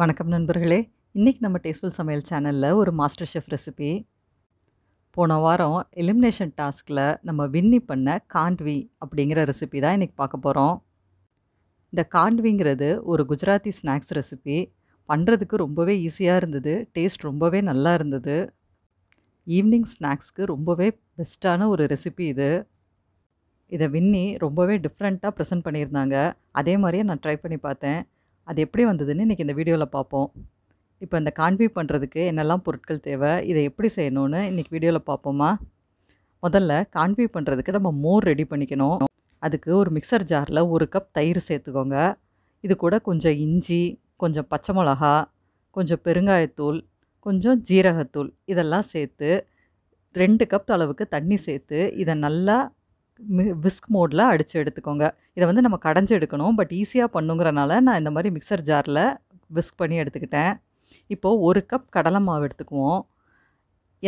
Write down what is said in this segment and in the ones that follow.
வணக்கம் நண்பர்களே இன்றைக்கி நம்ம டேஸ்ட்ஃபுல் சமையல் சேனலில் ஒரு மாஸ்டர் ஷெஃப் ரெசிபி போன வாரம் எலிமினேஷன் டாஸ்கில் நம்ம வின்னி பண்ண காண்ட்வி அப்படிங்கிற ரெசிபி தான் இன்றைக்கி பார்க்க போகிறோம் இந்த காண்ட்விங்கிறது ஒரு குஜராத்தி ஸ்நாக்ஸ் ரெசிபி பண்ணுறதுக்கு ரொம்பவே ஈஸியாக இருந்தது டேஸ்ட் ரொம்பவே நல்லா இருந்தது ஈவினிங் ஸ்நாக்ஸ்க்கு ரொம்பவே பெஸ்ட்டான ஒரு ரெசிபி இது இதை வின்னி ரொம்பவே டிஃப்ரெண்ட்டாக ப்ரெசென்ட் பண்ணியிருந்தாங்க அதே மாதிரியே நான் ட்ரை பண்ணி பார்த்தேன் அது எப்படி வந்ததுன்னு இன்றைக்கி இந்த வீடியோவில் பார்ப்போம் இப்போ இந்த கான்வி பண்ணுறதுக்கு என்னெல்லாம் பொருட்கள் தேவை இதை எப்படி செய்யணும்னு இன்றைக்கி வீடியோவில் பார்ப்போமா முதல்ல கான்வி பண்ணுறதுக்கு நம்ம மோர் ரெடி பண்ணிக்கணும் அதுக்கு ஒரு மிக்சர் ஜாரில் ஒரு கப் தயிர் சேர்த்துக்கோங்க இது கூட கொஞ்சம் இஞ்சி கொஞ்சம் பச்சை மிளகா கொஞ்சம் பெருங்காயத்தூள் கொஞ்சம் ஜீரகத்தூள் இதெல்லாம் சேர்த்து ரெண்டு கப் அளவுக்கு தண்ணி சேர்த்து இதை நல்லா விஸ்க் மோடில் அடித்து எடுத்துக்கோங்க இதை வந்து நம்ம கடைஞ்சி எடுக்கணும் பட் ஈஸியாக பண்ணுங்கிறனால நான் இந்த மாதிரி மிக்சர் ஜாரில் விஸ்க் பண்ணி எடுத்துக்கிட்டேன் இப்போது ஒரு கப் கடலை மாவு எடுத்துக்குவோம்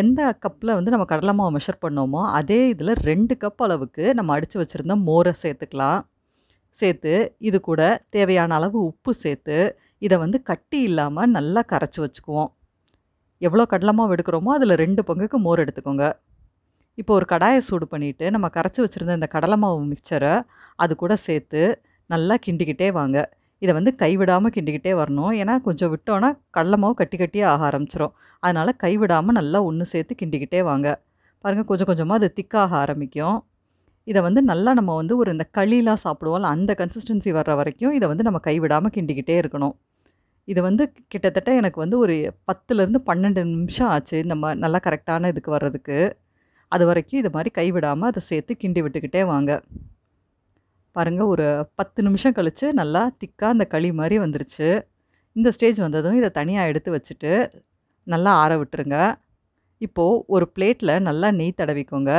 எந்த கப்பில் வந்து நம்ம கடலை மாவு மெஷர் பண்ணோமோ அதே இதில் ரெண்டு கப் அளவுக்கு நம்ம அடித்து வச்சுருந்த மோரை சேர்த்துக்கலாம் சேர்த்து இது கூட தேவையான அளவு உப்பு சேர்த்து இதை வந்து கட்டி இல்லாமல் நல்லா கரைச்சி வச்சுக்குவோம் எவ்வளோ கடலை மாவு எடுக்கிறோமோ அதில் ரெண்டு பங்குக்கு மோர் எடுத்துக்கோங்க இப்போ ஒரு கடாயை சூடு பண்ணிவிட்டு நம்ம கரைச்சி வச்சுருந்த இந்த கடலை மாவு மிக்சரை அது கூட சேர்த்து நல்லா கிண்டிக்கிட்டே வாங்க இதை வந்து கைவிடாமல் கிண்டிக்கிட்டே வரணும் ஏன்னா கொஞ்சம் விட்டோன்னா கடலை மாவு கட்டி கட்டி ஆக ஆரம்பிச்சிரும் அதனால் கைவிடாமல் நல்லா ஒன்று சேர்த்து கிண்டிக்கிட்டே வாங்க பாருங்கள் கொஞ்சம் கொஞ்சமாக அது திக்காக ஆரம்பிக்கும் இதை வந்து நல்லா நம்ம வந்து ஒரு இந்த களிலாம் சாப்பிடுவோம்ல அந்த கன்சிஸ்டன்சி வர்ற வரைக்கும் இதை வந்து நம்ம கைவிடாமல் கிண்டிக்கிட்டே இருக்கணும் இது வந்து கிட்டத்தட்ட எனக்கு வந்து ஒரு பத்துலேருந்து பன்னெண்டு நிமிஷம் ஆச்சு இந்த நல்லா கரெக்டான இதுக்கு வர்றதுக்கு அது வரைக்கும் இது மாதிரி கைவிடாமல் அதை சேர்த்து கிண்டி விட்டுக்கிட்டே வாங்க பாருங்கள் ஒரு பத்து நிமிஷம் கழித்து நல்லா திக்காக அந்த களி மாதிரி வந்துருச்சு இந்த ஸ்டேஜ் வந்ததும் இதை தனியாக எடுத்து வச்சுட்டு நல்லா ஆற விட்டுருங்க இப்போது ஒரு பிளேட்டில் நல்லா நெய் தடவிக்கோங்க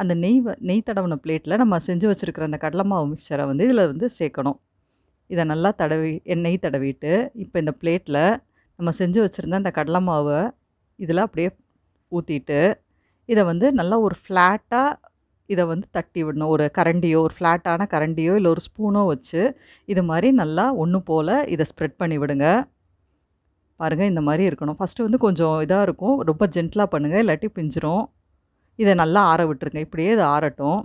அந்த நெய் நெய் தடவின பிளேட்டில் நம்ம செஞ்சு வச்சுருக்கிற அந்த கடலை மாவு மிக்சரை வந்து இதில் வந்து சேர்க்கணும் இதை நல்லா தடவி நெய் தடவிட்டு இப்போ இந்த பிளேட்டில் நம்ம செஞ்சு வச்சுருந்த அந்த கடலை மாவை இதில் அப்படியே ஊற்றிட்டு இதை வந்து நல்லா ஒரு ஃப்ளாட்டாக இதை வந்து தட்டி விடணும் ஒரு கரண்டியோ ஒரு ஃப்ளாட்டான கரண்டியோ இல்லை ஒரு ஸ்பூனோ வச்சு இது மாதிரி நல்லா ஒன்று போல் இதை ஸ்ப்ரெட் பண்ணி விடுங்க பாருங்கள் இந்த மாதிரி இருக்கணும் ஃபஸ்ட்டு வந்து கொஞ்சம் இதாக இருக்கும் ரொம்ப ஜென்டிலாக பண்ணுங்கள் இல்லாட்டி பிஞ்சிரும் இதை நல்லா ஆற விட்டுருங்க இப்படியே இது ஆறட்டும்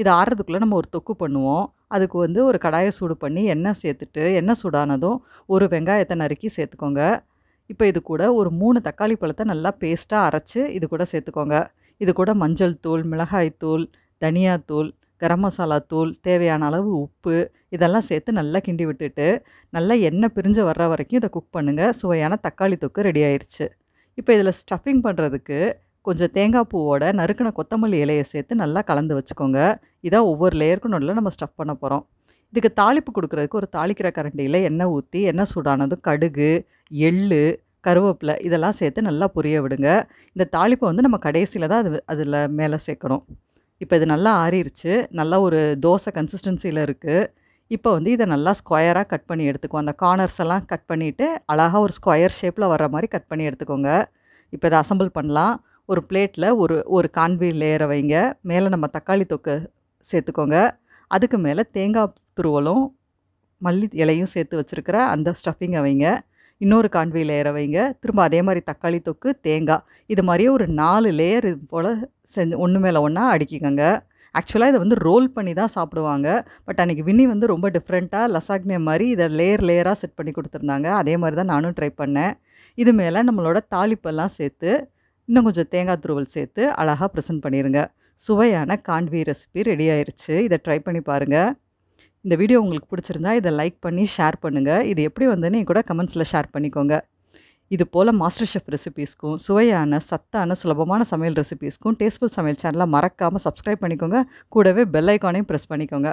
இது ஆறுறதுக்குள்ளே நம்ம ஒரு தொக்கு பண்ணுவோம் அதுக்கு வந்து ஒரு கடாயை சூடு பண்ணி எண்ணெய் சேர்த்துட்டு எண்ணெய் சூடானதும் ஒரு வெங்காயத்தை நறுக்கி சேர்த்துக்கோங்க இப்போ இது கூட ஒரு மூணு தக்காளி பழத்தை நல்லா பேஸ்ட்டாக அரைச்சி இது கூட சேர்த்துக்கோங்க இது கூட மஞ்சள் தூள் மிளகாய் தூள் தனியாத்தூள் கரம் மசாலா தூள் தேவையான அளவு உப்பு இதெல்லாம் சேர்த்து நல்லா கிண்டி விட்டுட்டு நல்லா எண்ணெய் பிரிஞ்சு வர்ற வரைக்கும் இதை குக் பண்ணுங்கள் சுவையான தக்காளி தொக்கு ரெடி ஆயிடுச்சு இப்போ இதில் ஸ்டஃபிங் பண்ணுறதுக்கு கொஞ்சம் தேங்காய் பூவோட நறுக்கின கொத்தமல்லி இலையை சேர்த்து நல்லா கலந்து வச்சுக்கோங்க இதான் ஒவ்வொரு லேயருக்கும் நடுவில் நம்ம ஸ்டஃப் பண்ண போகிறோம் இதுக்கு தாளிப்பு கொடுக்குறதுக்கு ஒரு தாளிக்கிற கரண்டியில் எண்ணெய் ஊற்றி எண்ணெய் சூடானதும் கடுகு எள் கருவேப்பிலை இதெல்லாம் சேர்த்து நல்லா புரிய விடுங்க இந்த தாளிப்பை வந்து நம்ம கடைசியில் தான் அது அதில் மேலே சேர்க்கணும் இப்போ இது நல்லா ஆறிடுச்சு நல்லா ஒரு தோசை கன்சிஸ்டன்சியில் இருக்குது இப்போ வந்து இதை நல்லா ஸ்கொயராக கட் பண்ணி எடுத்துக்கோ அந்த கார்னர்ஸ் எல்லாம் கட் பண்ணிவிட்டு அழகாக ஒரு ஸ்கொயர் ஷேப்பில் வர்ற மாதிரி கட் பண்ணி எடுத்துக்கோங்க இப்போ இதை அசம்பிள் பண்ணலாம் ஒரு பிளேட்டில் ஒரு ஒரு கான்வி லேயரை வைங்க மேலே நம்ம தக்காளி தொக்கு சேர்த்துக்கோங்க அதுக்கு மேலே தேங்காய் துருவலும் மல்லி இலையும் சேர்த்து வச்சுருக்கிற அந்த ஸ்டஃபிங்கை வைங்க இன்னொரு காண்வியில் லேயரை வைங்க திரும்ப அதே மாதிரி தக்காளி தொக்கு தேங்காய் இது மாதிரியே ஒரு நாலு லேயர் இது போல் செஞ்சு ஒன்று மேலே ஒன்றா அடுக்கிக்கோங்க ஆக்சுவலாக இதை வந்து ரோல் பண்ணி தான் சாப்பிடுவாங்க பட் அன்றைக்கி வினி வந்து ரொம்ப டிஃப்ரெண்ட்டாக லசாக்னே மாதிரி இதை லேயர் லேயராக செட் பண்ணி கொடுத்துருந்தாங்க அதே மாதிரி தான் நானும் ட்ரை பண்ணேன் இது மேலே நம்மளோட தாளிப்பெல்லாம் சேர்த்து இன்னும் கொஞ்சம் தேங்காய் துருவல் சேர்த்து அழகாக ப்ரெசென்ட் பண்ணிடுங்க சுவையான காண்வி ரெசிபி ரெடி ஆயிடுச்சு இதை ட்ரை பண்ணி பாருங்கள் இந்த வீடியோ உங்களுக்கு பிடிச்சிருந்தா இதை லைக் பண்ணி ஷேர் பண்ணுங்கள் இது எப்படி வந்துன்னு கூட கமெண்ட்ஸில் ஷேர் பண்ணிக்கோங்க இது போல் மாஸ்டர் ஷெஃப் ரெசிபீஸ்க்கும் சுவையான சத்தான சுலபமான சமையல் ரெசிபீஸ்க்கும் டேஸ்ட்ஃபுல் சமையல் சேனலை மறக்காமல் சப்ஸ்கிரைப் பண்ணிக்கோங்க கூடவே பெல் ஐக்கானையும் ப்ரெஸ் பண்ணிக்கோங்க